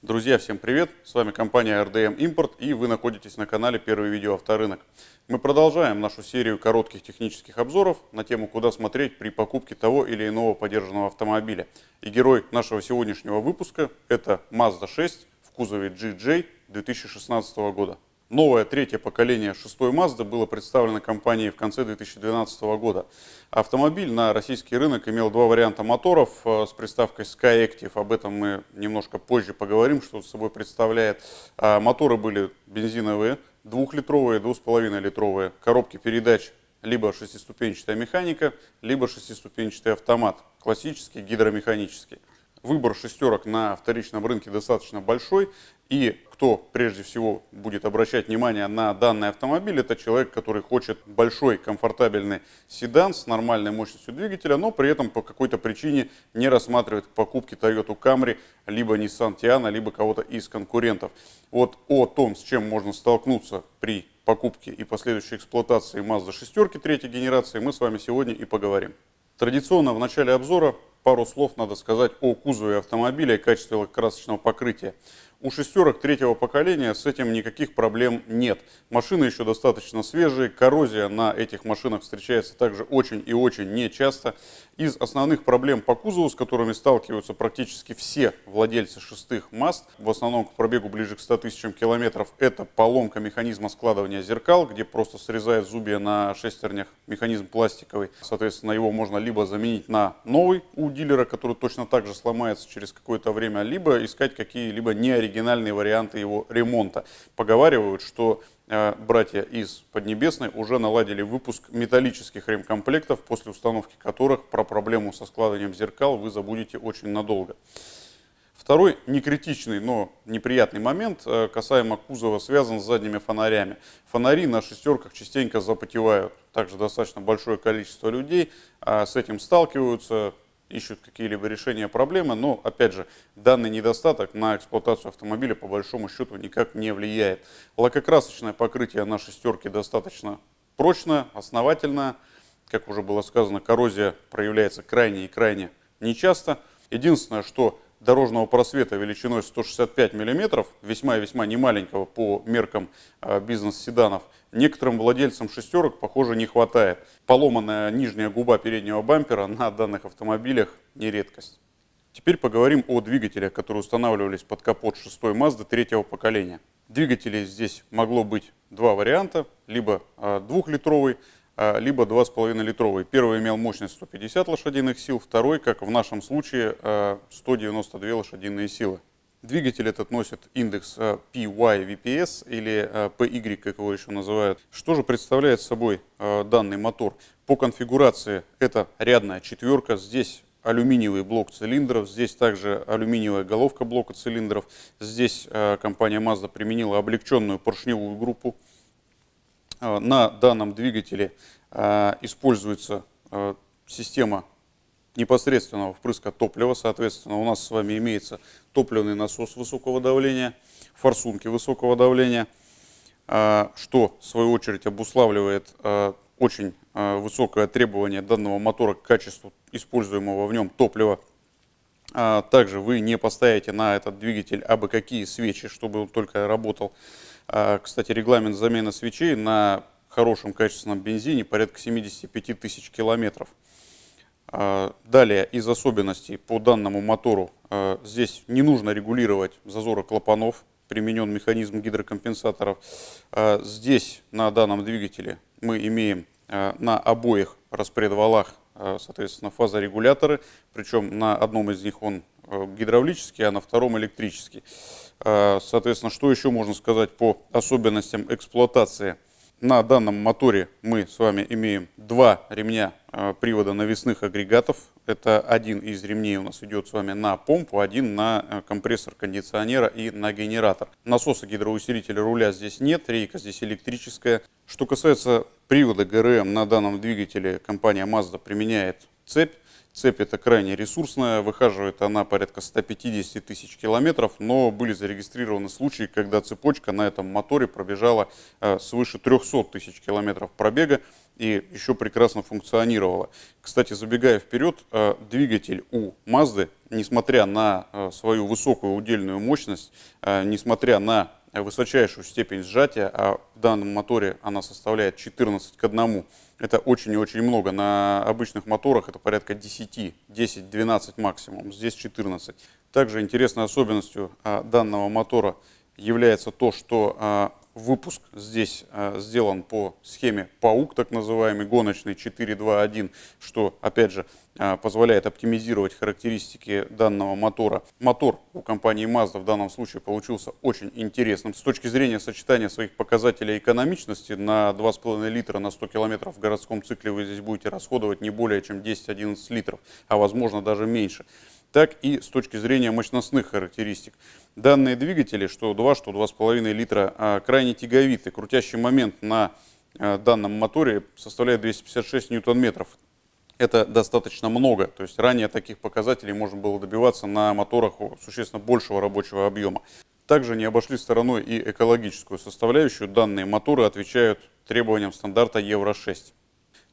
Друзья, всем привет! С вами компания RDM Import и вы находитесь на канале Первый видео авторынок. Мы продолжаем нашу серию коротких технических обзоров на тему, куда смотреть при покупке того или иного подержанного автомобиля. И герой нашего сегодняшнего выпуска это Mazda 6 в кузове GJ 2016 года. Новое третье поколение шестой Mazda было представлено компанией в конце 2012 года. Автомобиль на российский рынок имел два варианта моторов э, с приставкой Skyactiv. Об этом мы немножко позже поговорим, что собой представляет. А, моторы были бензиновые, двухлитровые, двух с половиной литровые. Коробки передач либо шестиступенчатая механика, либо шестиступенчатый автомат. Классический, гидромеханический. Выбор шестерок на вторичном рынке достаточно большой. И кто прежде всего будет обращать внимание на данный автомобиль, это человек, который хочет большой комфортабельный седан с нормальной мощностью двигателя, но при этом по какой-то причине не рассматривает покупки Toyota Camry, либо Nissan Tiana, либо кого-то из конкурентов. Вот о том, с чем можно столкнуться при покупке и последующей эксплуатации Mazda шестерки третьей генерации мы с вами сегодня и поговорим. Традиционно в начале обзора пару слов надо сказать о кузове автомобиля и качестве лакокрасочного покрытия. У шестерок третьего поколения с этим никаких проблем нет. Машины еще достаточно свежие, коррозия на этих машинах встречается также очень и очень нечасто. Из основных проблем по кузову, с которыми сталкиваются практически все владельцы шестых маст, в основном к пробегу ближе к 100 тысячам километров, это поломка механизма складывания зеркал, где просто срезает зубья на шестернях механизм пластиковый. Соответственно, его можно либо заменить на новый у дилера, который точно так же сломается через какое-то время, либо искать какие-либо неоригинальные оригинальные варианты его ремонта. Поговаривают, что э, братья из Поднебесной уже наладили выпуск металлических ремкомплектов, после установки которых про проблему со складыванием зеркал вы забудете очень надолго. Второй некритичный, но неприятный момент э, касаемо кузова связан с задними фонарями. Фонари на шестерках частенько запотевают. Также достаточно большое количество людей а, с этим сталкиваются ищут какие-либо решения проблемы, но, опять же, данный недостаток на эксплуатацию автомобиля по большому счету никак не влияет. Лакокрасочное покрытие на шестерке достаточно прочное, основательное. Как уже было сказано, коррозия проявляется крайне и крайне нечасто. Единственное, что дорожного просвета величиной 165 мм, весьма и весьма немаленького по меркам а, бизнес-седанов, некоторым владельцам шестерок, похоже, не хватает. Поломанная нижняя губа переднего бампера на данных автомобилях не редкость. Теперь поговорим о двигателях, которые устанавливались под капот шестой Mazda третьего поколения. Двигателей здесь могло быть два варианта, либо а, двухлитровый, а, либо 2,5-литровый. Первый имел мощность 150 лошадиных сил, второй, как в нашем случае, 192 а, лошадиные силы. Двигатель этот носит индекс PYVPS а, или PY, как его еще называют. Что же представляет собой данный мотор? По конфигурации это рядная четверка, здесь алюминиевый блок цилиндров, здесь также алюминиевая головка блока цилиндров, здесь компания Mazda применила облегченную поршневую группу, Э, на данном двигателе э, используется э, система непосредственного впрыска топлива. Соответственно, у нас с вами имеется топливный насос высокого давления, форсунки высокого давления, что, в свою очередь, обуславливает очень высокое требование данного мотора к качеству используемого в нем топлива. Также вы не поставите на этот двигатель абы какие свечи, чтобы он только работал. А, кстати, регламент замены свечей на хорошем качественном бензине порядка 75 тысяч километров. А, далее, из особенностей по данному мотору, а, здесь не нужно регулировать зазоры клапанов, применен механизм гидрокомпенсаторов. Здесь на данном двигателе мы имеем на обоих распредвалах, соответственно, фазорегуляторы, причем на одном из них он Э, гидравлический, а на втором электрический. А, соответственно, что еще можно сказать по особенностям эксплуатации? На данном моторе мы с вами имеем два ремня э, привода навесных агрегатов. Это один из ремней у нас идет с вами на помпу, один на э, компрессор кондиционера и на генератор. Насоса гидроусилителя руля здесь нет, рейка здесь электрическая. Что касается привода ГРМ, на данном двигателе компания Mazda применяет цепь. Цепь это крайне ресурсная, выхаживает она порядка 150 тысяч километров, но были зарегистрированы случаи, когда цепочка на этом моторе пробежала э, свыше 300 тысяч километров пробега и еще прекрасно функционировала. Кстати, забегая вперед, э, двигатель у Мазды несмотря на э, свою высокую удельную мощность, несмотря на Э, высочайшую степень сжатия, а в данном моторе она составляет 14 к 1. Это очень и очень много. На обычных моторах это порядка 10, 10-12 максимум, здесь 14. Также интересной особенностью а, данного мотора является то, что а, выпуск. Здесь э, сделан по схеме паук, так называемый гоночный 4.2.1, что, опять же, э, позволяет оптимизировать характеристики данного мотора. Мотор у компании Mazda в данном случае получился очень интересным. С точки зрения сочетания своих показателей экономичности, на 2,5 литра на 100 километров в городском цикле вы здесь будете расходовать не более чем 10-11 литров, а возможно даже меньше так и с точки зрения мощностных характеристик. Данные двигатели, что 2, что 2,5 литра, а, крайне тяговиты. Крутящий момент на а, данном моторе составляет 256 ньютон-метров. Это достаточно много, то есть ранее таких показателей можно было добиваться на моторах существенно большего рабочего объема. Также не обошли стороной и экологическую составляющую. Данные моторы отвечают требованиям стандарта Евро-6.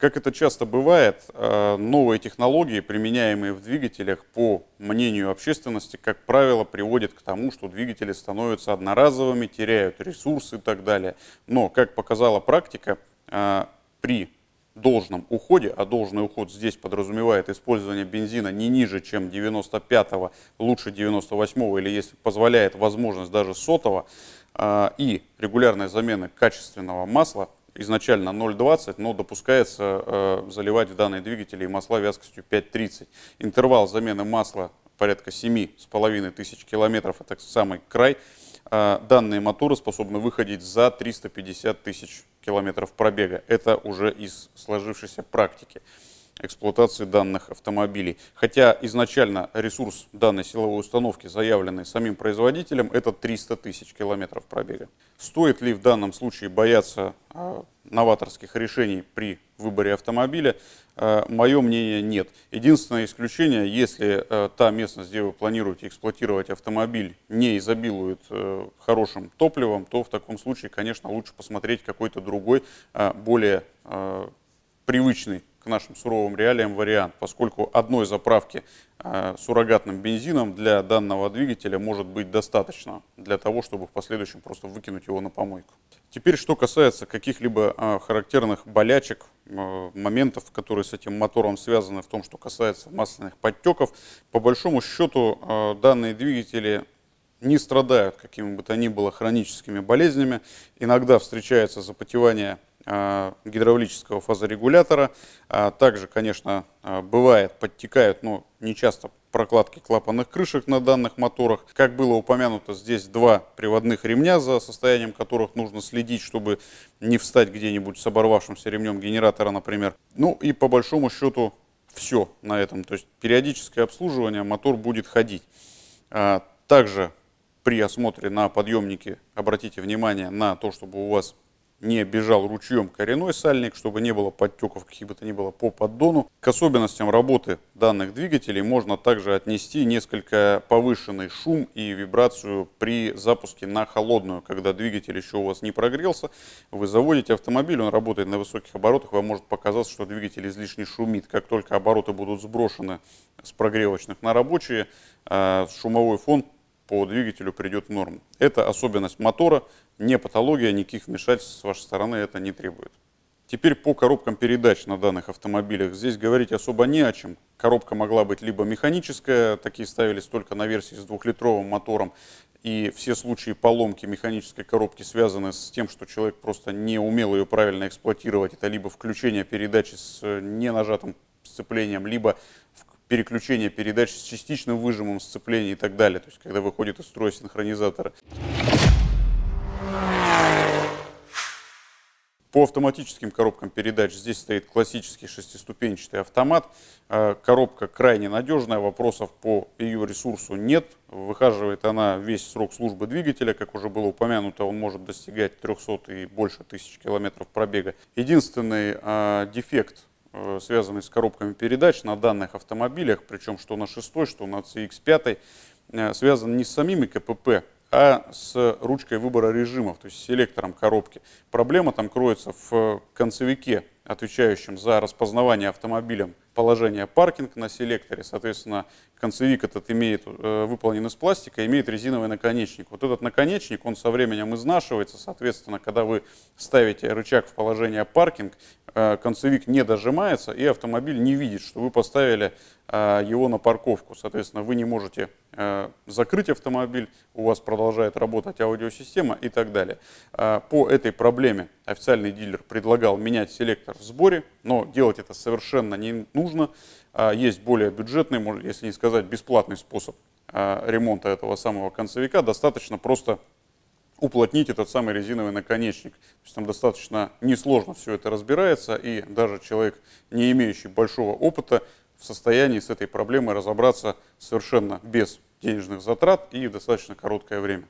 Как это часто бывает, э, новые технологии, применяемые в двигателях, по мнению общественности, как правило, приводят к тому, что двигатели становятся одноразовыми, теряют ресурсы и так далее. Но, как показала практика, э, при должном уходе, а должный уход здесь подразумевает использование бензина не ниже, чем 95-го, лучше 98-го или, если позволяет возможность, даже сотого, э, и регулярной замены качественного масла – изначально 0,20, но допускается э, заливать в данные двигатели масла вязкостью 5,30. Интервал замены масла порядка 7,5 тысяч километров, это самый край. Э, данные моторы способны выходить за 350 тысяч километров пробега. Это уже из сложившейся практики эксплуатации данных автомобилей. Хотя изначально ресурс данной силовой установки, заявленный самим производителем, это 300 тысяч километров пробега. Стоит ли в данном случае бояться а, новаторских решений при выборе автомобиля, а, мое мнение нет. Единственное исключение, если а, та местность, где вы планируете эксплуатировать автомобиль, не изобилует э, хорошим топливом, то в таком случае, конечно, лучше посмотреть какой-то другой, более привычный к нашим суровым реалиям вариант, поскольку одной заправки э, суррогатным бензином для данного двигателя может быть достаточно для того, чтобы в последующем просто выкинуть его на помойку. Теперь, что касается каких-либо э, характерных болячек, э, моментов, которые с этим мотором связаны в том, что касается масляных подтеков, по большому счету данные двигатели не страдают какими бы то ни было хроническими болезнями. Иногда встречается запотевание Э, гидравлического фазорегулятора. А также, конечно, э, бывает, подтекают, но ну, не часто прокладки клапанных крышек на данных моторах. Как было упомянуто, здесь два приводных ремня, за состоянием которых нужно следить, чтобы не встать где-нибудь с оборвавшимся ремнем генератора, например. Ну и по большому счету все на этом. То есть периодическое обслуживание, мотор будет ходить. А также при осмотре на подъемнике обратите внимание на то, чтобы у вас не бежал ручьем коренной сальник, чтобы не было подтеков каких бы то ни было по поддону. К особенностям работы данных двигателей можно также отнести несколько повышенный шум и вибрацию при запуске на холодную, когда двигатель еще у вас не прогрелся. Вы заводите автомобиль, он работает на высоких оборотах, вам может показаться, что двигатель излишне шумит. Как только обороты будут сброшены с прогревочных на рабочие, а, шумовой фон по двигателю придет в норму. Это особенность мотора, не патология, никаких вмешательств с вашей стороны это не требует. Теперь по коробкам передач на данных автомобилях. Здесь говорить особо не о чем. Коробка могла быть либо механическая, такие ставились только на версии с двухлитровым мотором, и все случаи поломки механической коробки связаны с тем, что человек просто не умел ее правильно эксплуатировать. Это либо включение передачи с э, не нажатым сцеплением, либо переключение передач с частичным выжимом сцепления и так далее. То есть, когда выходит из строя синхронизатора. По автоматическим коробкам передач здесь стоит классический шестиступенчатый автомат. А, коробка крайне надежная, вопросов по ее ресурсу нет. Выхаживает она весь срок службы двигателя. Как уже было упомянуто, он может достигать 300 и больше тысяч километров пробега. Единственный а, дефект э, связанный с коробками передач на данных автомобилях, причем что на 6, что на CX5, э, связан не с самими КПП а с ручкой выбора режимов, то есть селектором коробки. Проблема там кроется в э, концевике, отвечающем за распознавание автомобилем положения паркинг на селекторе. Соответственно, концевик этот имеет, э, выполнен из пластика, имеет резиновый наконечник. Вот этот наконечник, он со временем изнашивается. Соответственно, когда вы ставите рычаг в положение паркинг, э, концевик не дожимается, и автомобиль не видит, что вы поставили его на парковку. Соответственно, вы не можете Э, закрыть автомобиль, у вас продолжает работать аудиосистема и так далее. Э, по этой проблеме официальный дилер предлагал менять селектор в сборе, но делать это совершенно не нужно. Э, есть более бюджетный, может если не сказать бесплатный способ ремонта этого самого концевика. Достаточно просто уплотнить этот самый резиновый наконечник. То есть там достаточно несложно все это разбирается, и даже человек, не имеющий большого опыта, в состоянии с этой проблемой разобраться совершенно без денежных затрат и в достаточно короткое время.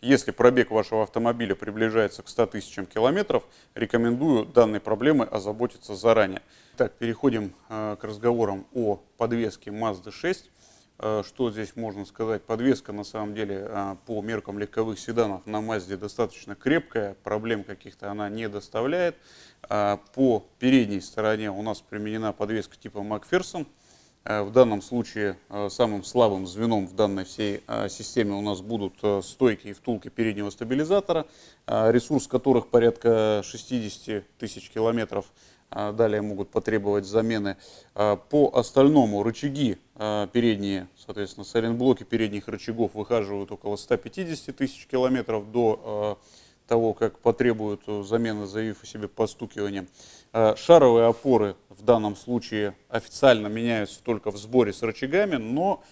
Если пробег вашего автомобиля приближается к 100 тысячам километров, рекомендую данной проблемой озаботиться заранее. Так, переходим э, к разговорам о подвеске Mazda 6. Э, что здесь можно сказать? Подвеска на самом деле э, по меркам легковых седанов на Мазде достаточно крепкая, проблем каких-то она не доставляет. Э, по передней стороне у нас применена подвеска типа Макферсон. В данном случае самым слабым звеном в данной всей системе у нас будут стойки и втулки переднего стабилизатора, ресурс которых порядка 60 тысяч километров – а, далее могут потребовать замены а, по остальному рычаги а, передние, соответственно, сайлентблоки передних рычагов выхаживают около 150 тысяч километров до того, как потребуют э, замены, заявив о себе постукиванием. Шаровые опоры в данном случае официально меняются только в сборе с рычагами, но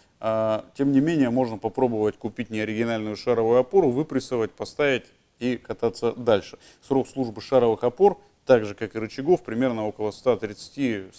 тем не менее можно попробовать купить неоригинальную шаровую опору, выпрессовать, поставить и кататься дальше. Срок службы шаровых опор – так же, как и рычагов, примерно около 130-150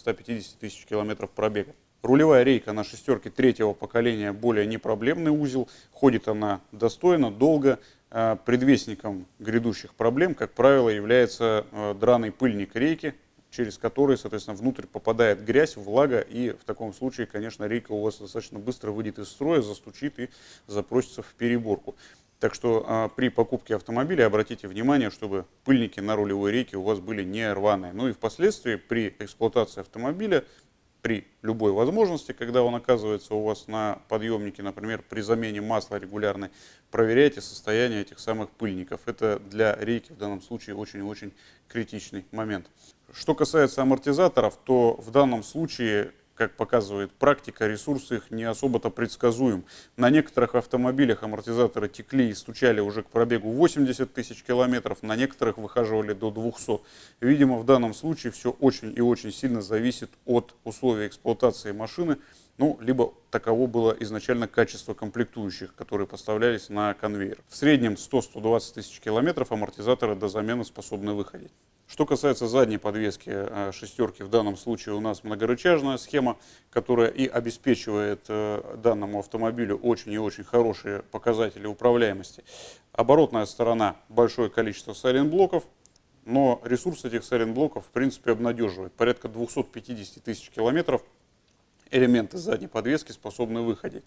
тысяч километров пробега. Рулевая рейка на шестерке третьего поколения более непроблемный узел. Ходит она достойно, долго. Э, предвестником грядущих проблем, как правило, является э, драный пыльник рейки, через которые, соответственно, внутрь попадает грязь, влага, и в таком случае, конечно, рейка у вас достаточно быстро выйдет из строя, застучит и запросится в переборку. Так что а, при покупке автомобиля обратите внимание, чтобы пыльники на рулевой рейке у вас были не рваные. Ну и впоследствии при эксплуатации автомобиля, при любой возможности, когда он оказывается у вас на подъемнике, например, при замене масла регулярной, проверяйте состояние этих самых пыльников. Это для рейки в данном случае очень-очень критичный момент. Что касается амортизаторов, то в данном случае как показывает практика, ресурс их не особо-то предсказуем. На некоторых автомобилях амортизаторы текли и стучали уже к пробегу 80 тысяч километров, на некоторых выхаживали до 200. Видимо, в данном случае все очень и очень сильно зависит от условий эксплуатации машины, ну, либо таково было изначально качество комплектующих, которые поставлялись на конвейер. В среднем 100-120 тысяч километров амортизаторы до замены способны выходить. Что касается задней подвески э, шестерки, в данном случае у нас многорычажная схема, которая и обеспечивает э, данному автомобилю очень и очень хорошие показатели управляемости. Оборотная сторона – большое количество сайлент но ресурс этих сайлент в принципе обнадеживает. Порядка 250 тысяч километров – элементы задней подвески способны выходить.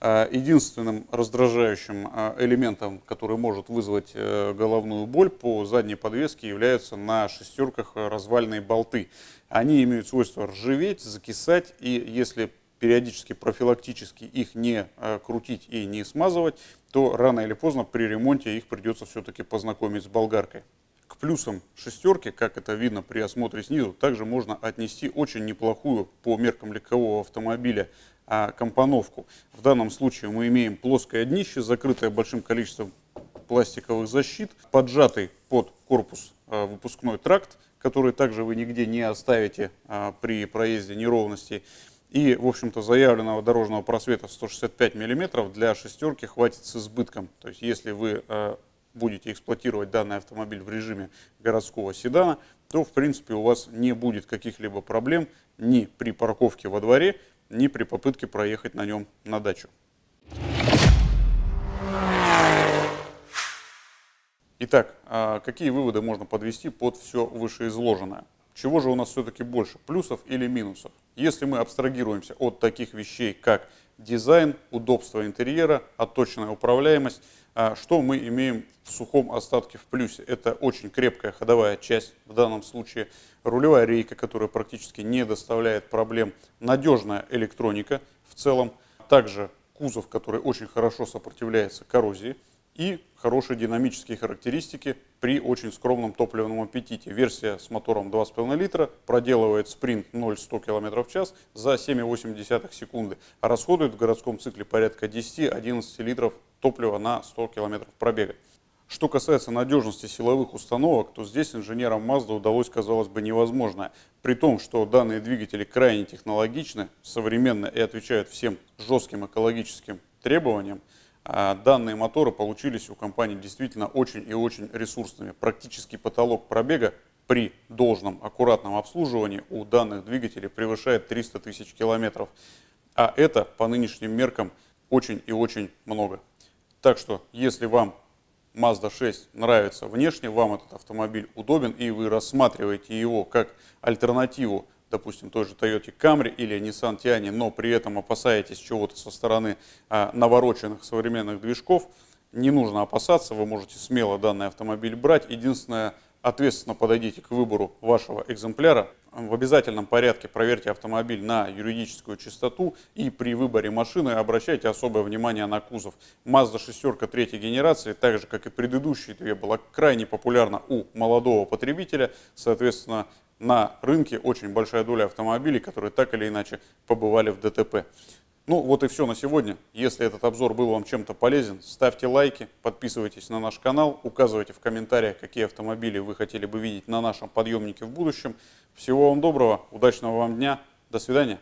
А, единственным раздражающим а, элементом, который может вызвать э, головную боль по задней подвеске, являются на шестерках развальные болты. Они имеют свойство ржаветь, закисать, и если периодически профилактически их не э, крутить и не смазывать, то рано или поздно при ремонте их придется все-таки познакомить с болгаркой. К плюсам шестерки, как это видно при осмотре снизу, также можно отнести очень неплохую по меркам легкового автомобиля а, компоновку. В данном случае мы имеем плоское днище, закрытое большим количеством пластиковых защит, поджатый под корпус а, выпускной тракт, который также вы нигде не оставите а, при проезде неровностей. И, в общем-то, заявленного дорожного просвета 165 мм для шестерки хватит с избытком. То есть, если вы будете эксплуатировать данный автомобиль в режиме городского седана, то в принципе у вас не будет каких-либо проблем ни при парковке во дворе, ни при попытке проехать на нем на дачу. Итак, а какие выводы можно подвести под все вышеизложенное? Чего же у нас все-таки больше, плюсов или минусов? Если мы абстрагируемся от таких вещей, как дизайн, удобство интерьера, отточенная управляемость. А, что мы имеем в сухом остатке в плюсе? Это очень крепкая ходовая часть, в данном случае рулевая рейка, которая практически не доставляет проблем, надежная электроника в целом, также кузов, который очень хорошо сопротивляется коррозии, и хорошие динамические характеристики при очень скромном топливном аппетите. Версия с мотором 2,5 литра проделывает спринт 0-100 км в час за 7,8 секунды, а расходует в городском цикле порядка 10-11 литров топлива на 100 км пробега. Что касается надежности силовых установок, то здесь инженерам Mazda удалось, казалось бы, невозможное. При том, что данные двигатели крайне технологичны, современны и отвечают всем жестким экологическим требованиям – а данные моторы получились у компании действительно очень и очень ресурсными. Практически потолок пробега при должном аккуратном обслуживании у данных двигателей превышает 300 тысяч километров. А это по нынешним меркам очень и очень много. Так что, если вам Mazda 6 нравится внешне, вам этот автомобиль удобен и вы рассматриваете его как альтернативу допустим, той же Toyota Camry или Nissan Tiani, но при этом опасаетесь чего-то со стороны а, навороченных современных движков, не нужно опасаться, вы можете смело данный автомобиль брать. Единственное, ответственно подойдите к выбору вашего экземпляра. В обязательном порядке проверьте автомобиль на юридическую чистоту и при выборе машины обращайте особое внимание на кузов. Mazda шестерка третьей генерации, так же как и предыдущие две, была крайне популярна у молодого потребителя. Соответственно, на рынке очень большая доля автомобилей, которые так или иначе побывали в ДТП. Ну вот и все на сегодня. Если этот обзор был вам чем-то полезен, ставьте лайки, подписывайтесь на наш канал, указывайте в комментариях, какие автомобили вы хотели бы видеть на нашем подъемнике в будущем. Всего вам доброго, удачного вам дня, до свидания.